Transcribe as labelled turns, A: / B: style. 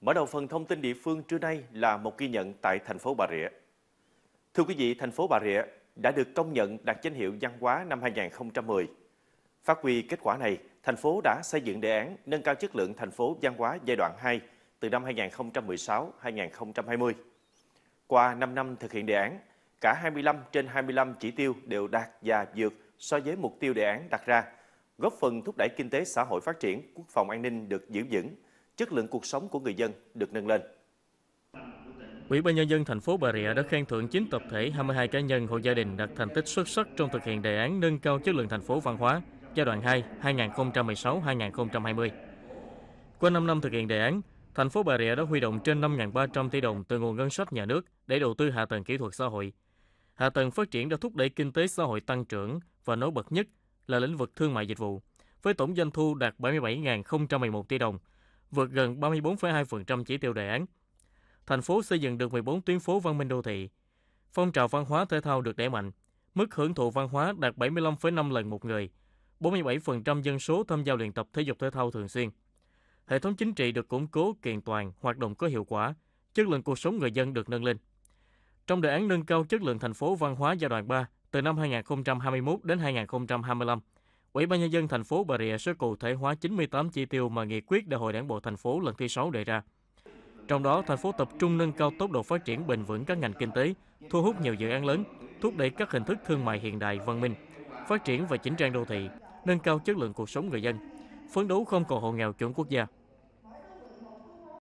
A: Mở đầu phần thông tin địa phương trưa nay là một ghi nhận tại thành phố Bà Rịa. Thưa quý vị, thành phố Bà Rịa đã được công nhận đạt danh hiệu văn hóa năm 2010. Phát huy kết quả này, thành phố đã xây dựng đề án nâng cao chất lượng thành phố văn hóa giai đoạn 2 từ năm 2016-2020. Qua 5 năm thực hiện đề án, cả 25 trên 25 chỉ tiêu đều đạt và vượt so với mục tiêu đề án đặt ra – góp phần thúc đẩy kinh tế xã hội phát triển, quốc phòng an ninh được giữ vững, chất lượng cuộc sống của người dân được nâng lên.
B: Ủy ban nhân dân thành phố Bà Rịa đã khen thưởng 9 tập thể, 22 cá nhân hộ gia đình đạt thành tích xuất sắc trong thực hiện đề án nâng cao chất lượng thành phố văn hóa giai đoạn 2 2016-2020. Qua 5 năm thực hiện đề án, thành phố Bà Rịa đã huy động trên 5.300 tỷ đồng từ nguồn ngân sách nhà nước để đầu tư hạ tầng kỹ thuật xã hội. Hạ tầng phát triển đã thúc đẩy kinh tế xã hội tăng trưởng và nổi bật nhất là lĩnh vực thương mại dịch vụ, với tổng doanh thu đạt 77.011 tỷ đồng, vượt gần 34,2% chỉ tiêu đề án. Thành phố xây dựng được 14 tuyến phố văn minh đô thị. Phong trào văn hóa thể thao được đẩy mạnh, mức hưởng thụ văn hóa đạt 75,5 lần một người, 47% dân số tham gia luyện tập thể dục thể thao thường xuyên. Hệ thống chính trị được củng cố kiện toàn, hoạt động có hiệu quả, chất lượng cuộc sống người dân được nâng lên. Trong đề án nâng cao chất lượng thành phố văn hóa giai đoạn 3 từ năm 2021 đến 2025, Ủy ban nhân dân thành phố Bà Rịa sẽ cụ thể hóa 98 chỉ tiêu mà nghị quyết Đại hội Đảng bộ thành phố lần thứ 6 đề ra. Trong đó, thành phố tập trung nâng cao tốc độ phát triển bền vững các ngành kinh tế, thu hút nhiều dự án lớn, thúc đẩy các hình thức thương mại hiện đại văn minh, phát triển và chỉnh trang đô thị, nâng cao chất lượng cuộc sống người dân, phấn đấu không còn hộ nghèo chuẩn quốc gia.